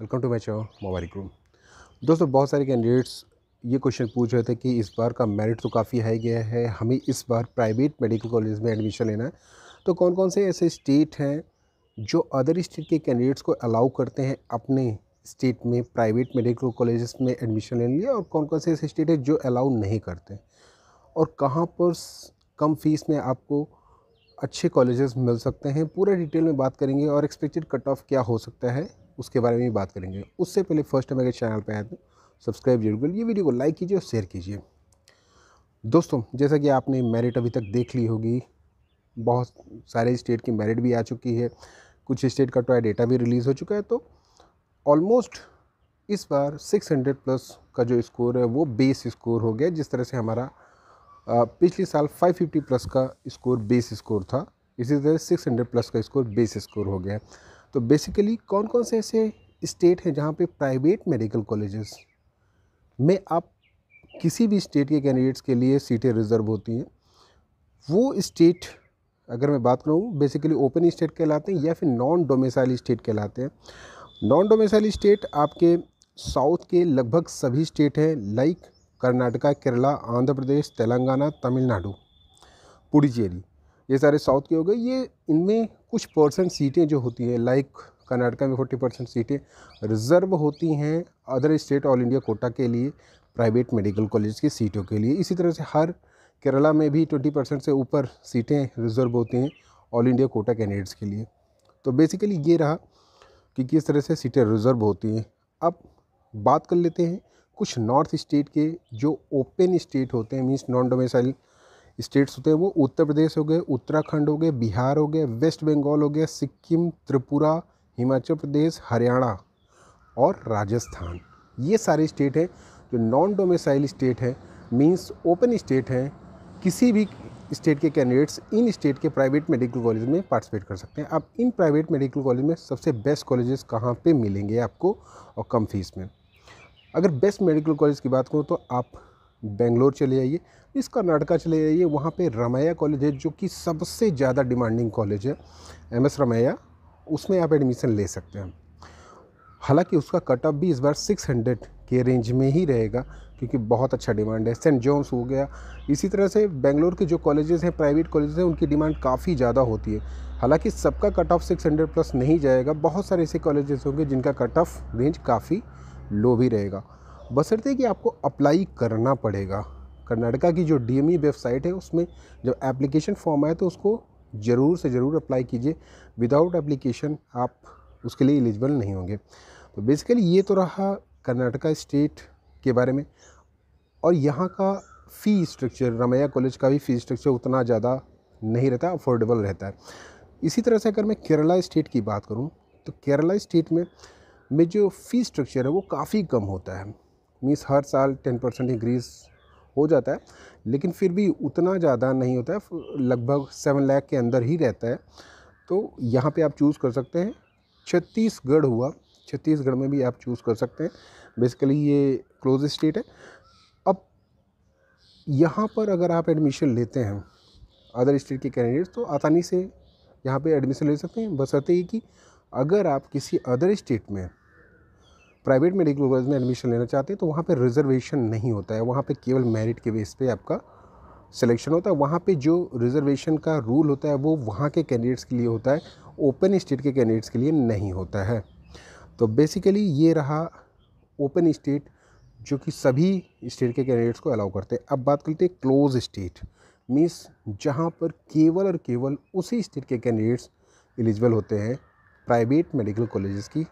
welcome to my channel mobile groom दोस्तों बहुत सारे कैंडिडेट्स ये क्वेश्चन पूछ रहे थे कि इस बार का मेरिट तो काफ़ी हाई गया है हमें इस बार प्राइवेट मेडिकल कॉलेज में एडमिशन लेना है तो कौन कौन से ऐसे स्टेट हैं जो अदर स्टेट के कैंडिडेट्स को अलाउ करते हैं अपने स्टेट में प्राइवेट मेडिकल कॉलेज में एडमिशन लेने लिए और कौन कौन से ऐसे स्टेट हैं जो अलाउ नहीं करते और कहाँ पर कम फीस में आपको अच्छे कॉलेजेस मिल सकते हैं पूरा डिटेल में बात करेंगे और एक्सपेक्टेड कट ऑफ क्या हो सकता है उसके बारे में भी बात करेंगे उससे पहले फर्स्ट टाइम अगर चैनल पर आए तो सब्सक्राइब जरूर करिए वीडियो को लाइक कीजिए और शेयर कीजिए दोस्तों जैसा कि आपने मेरिट अभी तक देख ली होगी बहुत सारे स्टेट की मेरिट भी आ चुकी है कुछ स्टेट का टॉय डेटा भी रिलीज़ हो चुका है तो ऑलमोस्ट इस बार 600 प्लस का जो स्कोर है वो बेस स्कोर हो गया जिस तरह से हमारा पिछले साल 550 प्लस का स्कोर बेस स्कोर था इसी तरह 600 प्लस का स्कोर बेस स्कोर हो गया तो बेसिकली कौन कौन से ऐसे स्टेट हैं जहाँ पे प्राइवेट मेडिकल कॉलेजेस में आप किसी भी स्टेट के कैंडिडेट्स के लिए सीटें रिज़र्व होती हैं वो स्टेट अगर मैं बात करूँ बेसिकली ओपन स्टेट कहलाते हैं या फिर नॉन डोमेसाइल स्टेट कहलाते हैं नॉन डोमेसाइल स्टेट आपके साउथ के लगभग सभी स्टेट हैं लाइक कर्नाटका केरला आंध्र प्रदेश तेलंगाना तमिलनाडु पुडुचेरी ये सारे साउथ के हो गए ये इनमें कुछ परसेंट सीटें जो होती हैं लाइक कर्नाटका में फोर्टी परसेंट सीटें रिज़र्व होती हैं other state all India quota के लिए प्राइवेट मेडिकल कॉलेज की सीटों के लिए इसी तरह से हर केरला में भी ट्वेंटी परसेंट से ऊपर सीटें रिज़र्व होती हैं ऑल इंडिया कोटा कैंडिडेट्स के लिए तो बेसिकली ये रहा कि किस तरह से सीटें रिज़र्व होती हैं अब बात कर लेते हैं कुछ नॉर्थ स्टेट के जो ओपन स्टेट होते हैं मीन्स नॉन डोमिसाइल स्टेट्स होते हैं वो उत्तर प्रदेश हो गए उत्तराखंड हो गए बिहार हो गए वेस्ट बंगाल हो गया सिक्किम त्रिपुरा हिमाचल प्रदेश हरियाणा और राजस्थान ये सारे स्टेट हैं जो नॉन डोमिसाइल स्टेट हैं मीन्स ओपन स्टेट हैं किसी भी स्टेट के कैंडिडेट्स इन स्टेट के प्राइवेट मेडिकल कॉलेज में पार्टिसिपेट कर सकते हैं अब इन प्राइवेट मेडिकल कॉलेज में सबसे बेस्ट कॉलेजेस कहाँ पे मिलेंगे आपको और कम फीस में अगर बेस्ट मेडिकल कॉलेज की बात करूँ तो आप बेंगलोर चले जाइए इस कर्नाटका चले जाइए वहाँ पे रमैया कॉलेज है जो कि सबसे ज़्यादा डिमांडिंग कॉलेज है एम एस रमैया उसमें आप एडमिशन ले सकते हैं हालांकि उसका कट ऑफ भी इस बार 600 के रेंज में ही रहेगा क्योंकि बहुत अच्छा डिमांड है सेंट जॉन्स हो गया इसी तरह से बेंगलोर के जो कॉलेजेस हैं प्राइवेट कॉलेजेस हैं उनकी डिमांड काफ़ी ज़्यादा होती है हालांकि सबका कट ऑफ 600 प्लस नहीं जाएगा बहुत सारे ऐसे कॉलेजेस होंगे जिनका कट ऑफ रेंज काफ़ी लो भी रहेगा बसरते कि आपको अप्लाई करना पड़ेगा कर्नाटका की जो डी वेबसाइट e है उसमें जब एप्लीकेशन फॉर्म आए तो उसको ज़रूर से ज़रूर अप्लाई कीजिए विदाउट एप्लीकेशन आप उसके लिए एलिजिबल नहीं होंगे तो बेसिकली ये तो रहा कर्नाटका स्टेट के बारे में और यहाँ का फ़ी स्ट्रक्चर रमैया कॉलेज का भी फ़ी स्ट्रक्चर उतना ज़्यादा नहीं रहता अफोर्डेबल रहता है इसी तरह से अगर मैं केरला स्टेट की बात करूँ तो केरला स्टेट में में जो फ़ी स्ट्रक्चर है वो काफ़ी कम होता है मीन्स हर साल टेन परसेंट इंक्रीज़ हो जाता है लेकिन फिर भी उतना ज़्यादा नहीं होता है लगभग सेवन लाख के अंदर ही रहता है तो यहाँ पे आप चूज़ कर सकते हैं छत्तीसगढ़ हुआ छत्तीसगढ़ में भी आप चूज़ कर सकते हैं बेसिकली ये क्लोज स्टेट है अब यहाँ पर अगर आप एडमिशन लेते हैं अदर स्टेट के कैंडिडेट्स तो आसानी से यहाँ पे एडमिशन ले सकते हैं बस आते ही कि अगर आप किसी अदर स्टेट में प्राइवेट मेडिकल कॉलेज में एडमिशन लेना चाहते हैं तो वहाँ पर रिजर्वेशन नहीं होता है वहाँ पर केवल मेरिट के बेस पे आपका सिलेक्शन होता है वहाँ पे जो रिजर्वेशन का रूल होता है वो वहाँ के कैंडिडेट्स के लिए होता है ओपन स्टेट के कैंडिडेट्स के लिए नहीं होता है तो बेसिकली ये रहा ओपन स्टेट जो कि सभी स्टेट के कैंडिडेट्स को अलाउ करते हैं अब बात करते हैं क्लोज स्टेट मीन्स जहाँ पर केवल और केवल उसी स्टेट के कैंडिडेट्स एलिजिबल होते हैं प्राइवेट मेडिकल कॉलेजेस की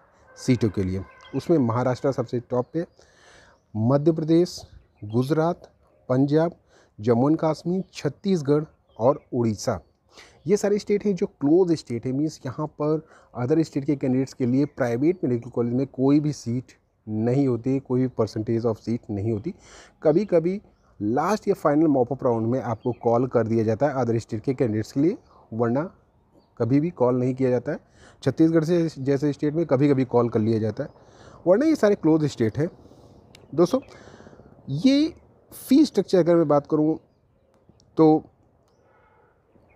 सीटों के लिए उसमें महाराष्ट्र सबसे टॉप पे मध्य प्रदेश गुजरात पंजाब जम्मू एंड कश्मीर छत्तीसगढ़ और उड़ीसा ये सारे स्टेट हैं जो क्लोज स्टेट है मीन्स यहाँ पर अदर स्टेट के कैंडिडेट्स के लिए प्राइवेट मेडिकल कॉलेज में कोई भी सीट नहीं होती कोई भी परसेंटेज ऑफ सीट नहीं होती कभी कभी लास्ट या फाइनल मॉपअप राउंड में आपको कॉल कर दिया जाता है अदर स्टेट के कैंडिडेट्स के लिए वरना कभी भी कॉल नहीं किया जाता है छत्तीसगढ़ से जैसे स्टेट में कभी कभी कॉल कर लिया जाता है वरना ये सारे क्लोज स्टेट हैं दोस्तों ये फ़ी स्ट्रक्चर अगर मैं बात करूँ तो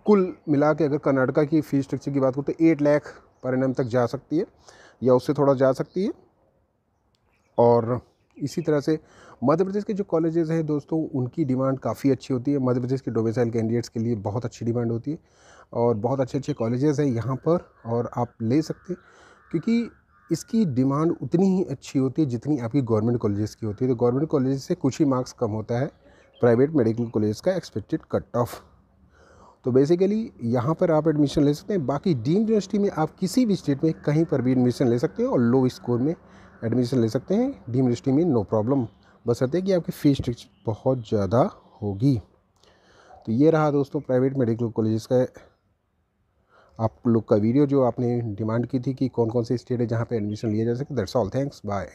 कुल मिला के अगर कर्नाटका की फ़ी स्ट्रक्चर की बात करूँ तो एट लाख पर एन तक जा सकती है या उससे थोड़ा जा सकती है और इसी तरह से मध्य प्रदेश के जो कॉलेजेस हैं दोस्तों उनकी डिमांड काफ़ी अच्छी होती है मध्य प्रदेश के डोमिसाइल कैंडिडेट्स के लिए बहुत अच्छी डिमांड होती है और बहुत अच्छे अच्छे कॉलेजेस हैं यहाँ पर और आप ले सकते हैं क्योंकि इसकी डिमांड उतनी ही अच्छी होती है जितनी आपकी गवर्नमेंट कॉलेज़ की होती है तो गवर्नमेंट कॉलेज से कुछ ही मार्क्स कम होता है प्राइवेट मेडिकल कॉलेज का एक्सपेक्टेड कट ऑफ तो बेसिकली यहाँ पर आप एडमिशन ले सकते हैं बाकी डीम यूनिवर्सिटी में आप किसी भी स्टेट में कहीं पर भी एडमिशन ले सकते हैं और लो स्कोर में एडमिशन ले सकते हैं डीम यूनिवर्सिटी में नो प्रॉब्लम बस रहते कि आपकी फ़ीस स्ट्रक्चर बहुत ज़्यादा होगी तो ये रहा दोस्तों प्राइवेट मेडिकल कॉलेज का आप लोग का वीडियो जो आपने डिमांड की थी कि कौन कौन से स्टेट है जहाँ पे एडमिशन लिया जा सके दैट्स ऑल थैंक्स बाय